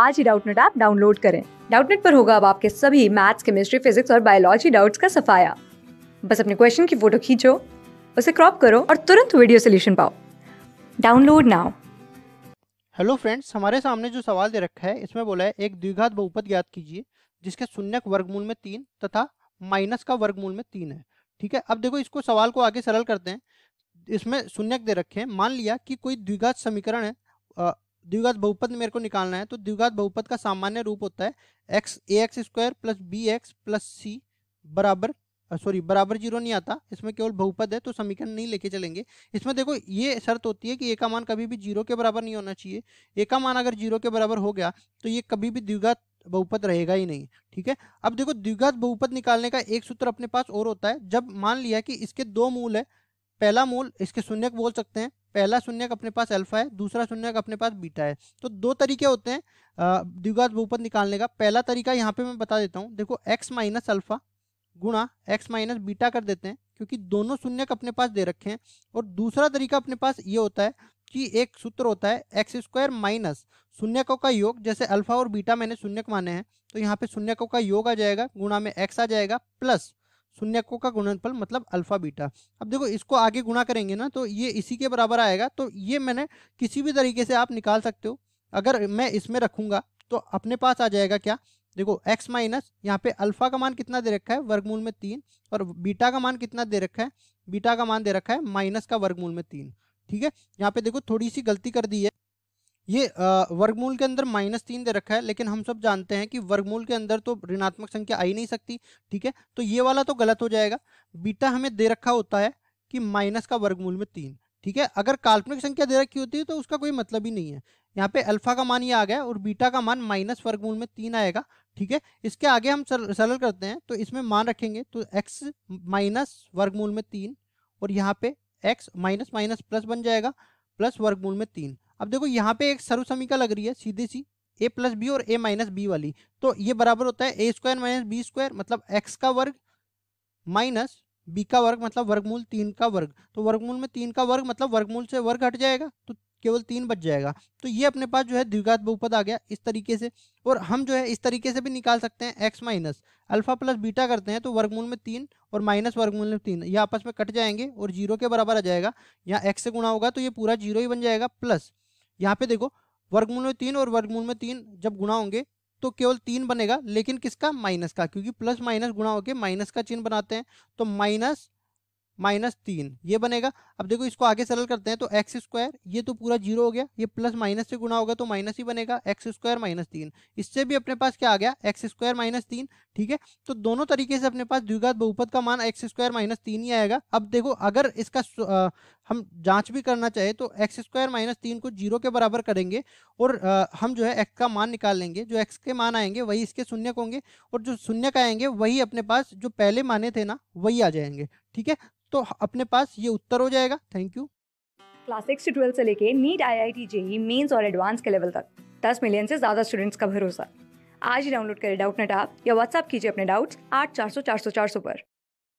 आज ही Doubtnut app download करें डाउटनेट पर होगा अब आपके सभी मैथ्स केमिस्ट्री फिजिक्स और बायोलॉजी डाउट्स का सफाया बस अपने क्वेश्चन की फोटो खींचो उसे क्रॉप करो और तुरंत वीडियो सोल्यूशन पाओ डाउनलोड नाउ हेलो फ्रेंड्स हमारे सामने जो सवाल दे रखा है इसमें बोला है एक द्विघात बहुपद ज्ञात कीजिए जिसके शून्य वर्गमूल में तीन तथा माइनस का वर्गमूल में तीन है ठीक है अब देखो इसको सवाल को आगे सरल करते हैं इसमें शून्य दे रखे हैं मान लिया कि कोई द्विघात समीकरण है द्विघात बहुपद मेरे को निकालना है तो द्विघात बहुपद का सामान्य रूप होता है x a x square plus b x plus c बराबर सॉरी बराबर जीरो नहीं आता इसमें केवल बहुपद है तो समीकरण नहीं लेके चलेंगे इसमें देखो ये शर्त होती है कि एक मान कभी भी जीरो के बराबर नहीं होना चाहिए एक मान अगर जीरो के बराबर हो गया तो ये कभी भी द्विघात बहुपद रहेगा ही नहीं ठीक है अब देखो द्विघात बहुपद निकालने का एक सूत्र अपने पास और होता है जब मान लिया कि इसके दो मूल है पहला मूल इसके शून्यक बोल सकते हैं पहला शून्यक अपने पास अल्फा है दूसरा शून्यक अपने पास बीटा है तो दो तरीके होते हैं द्विघात बहुपद निकालने का पहला तरीका यहाँ पे मैं बता देता हूँ देखो एक्स माइनस अल्फा गुणा एक्स माइनस बीटा कर देते हैं क्योंकि दोनों शून्यक अपने पास दे रखे हैं और दूसरा तरीका अपने पास ये होता है कि एक सूत्र होता है एक्स स्क्वायर माइनस शून्यकों का योग जैसे अल्फा और बीटा मैंने शून्यक माने हैं तो यहाँ पे शून्यकों का योग आ जाएगा गुणा में एक्स आ जाएगा प्लस शून्यकों का गुणनफल मतलब अल्फा बीटा अब देखो इसको आगे गुणा करेंगे ना तो ये इसी के बराबर आएगा तो ये मैंने किसी भी तरीके से आप निकाल सकते हो अगर मैं इसमें रखूंगा तो अपने पास आ जाएगा क्या देखो x माइनस यहाँ पे अल्फा का मान कितना दे रखा है वर्गमूल में तीन और बीटा का मान कितना दे रखा है बीटा का मान दे रखा है माइनस का वर्गमूल में तीन ठीक है यहाँ पे देखो थोड़ी सी गलती कर दी है ये वर्गमूल के अंदर माइनस तीन दे रखा है लेकिन हम सब जानते हैं कि वर्गमूल के अंदर तो ऋणात्मक संख्या आ ही नहीं सकती ठीक है तो ये वाला तो गलत हो जाएगा बीटा हमें दे रखा होता है कि माइनस का वर्गमूल में तीन ठीक है अगर काल्पनिक संख्या दे रखी होती है तो उसका कोई मतलब ही नहीं है यहाँ पे अल्फा का मान ये आ गया और बीटा का मान माइनस वर्गमूल में तीन आएगा ठीक है इसके आगे हम सरल करते हैं तो इसमें मान रखेंगे तो एक्स माइनस वर्गमूल में तीन और यहाँ पे एक्स माइनस माइनस प्लस बन जाएगा प्लस वर्गमूल में तीन अब देखो यहाँ पे एक सर्वसमिका लग रही है सीधे सी ए प्लस बी और ए माइनस बी वाली तो ये बराबर होता है a square minus b square मतलब एक्स का वर्ग माइनस बी का वर्ग मतलब वर्गमूल तीन का वर्ग तो वर्गमूल में तीन का वर्ग मतलब वर्गमूल से वर्ग हट जाएगा तो केवल तीन बच जाएगा तो ये अपने पास जो है द्विघात बहुपद आ गया इस तरीके से और हम जो है इस तरीके से भी निकाल सकते हैं x minus alpha plus beta करते हैं तो वर्गमूल में तीन और माइनस वर्गमूल में तीन ये आपस में कट जाएंगे और जीरो के बराबर आ जाएगा यहाँ एक्स से गुणा होगा तो ये पूरा जीरो ही बन जाएगा प्लस यहाँ पे देखो वर्गमूल में तीन और वर्गमूल में तीन जब गुणा होंगे तो केवल तीन बनेगा लेकिन किसका माइनस का क्योंकि प्लस माइनस गुणा होकर माइनस का चिन्ह बनाते हैं तो माइनस माइनस तीन ये बनेगा अब देखो इसको आगे सरल करते हैं तो एक्स स्क्वायर ये तो पूरा जीरो हो गया ये प्लस माइनस से गुणा होगा तो माइनस ही बनेगा एक्स स्क्वायर माइनस तीन इससे भी अपने पास क्या आ गया एक्स स्क्वायर माइनस तीन ठीक है तो दोनों तरीके से अपने पास द्विघात बहुपद का मान एक्स स्क्वायर माइनस तीन ही आएगा अब देखो अगर इसका आ, हम जांच भी करना चाहे तो एक्स स्क्वायर माइनस तीन को जीरो के बराबर करेंगे और आ, हम जो है एक्स का मान निकाल लेंगे जो एक्स के मान आएंगे वही इसके शून्य होंगे और जो शून्य आएंगे वही अपने पास जो पहले माने थे ना वही आ जाएंगे ठीक है तो अपने पास ये उत्तर हो जाएगा थैंक यू क्लास सिक्स से ट्वेल्थ से लेके NEET I I T JEE Mains और एडवांस के लेवल तक दस मिलियन से ज़्यादा स्टूडेंट्स का भरोसा आज ही डाउनलोड करें डाउट नेट आप या व्हाट्सअप कीजिए अपने डाउट्स आठ चार सौ चार सौ चार सौ पर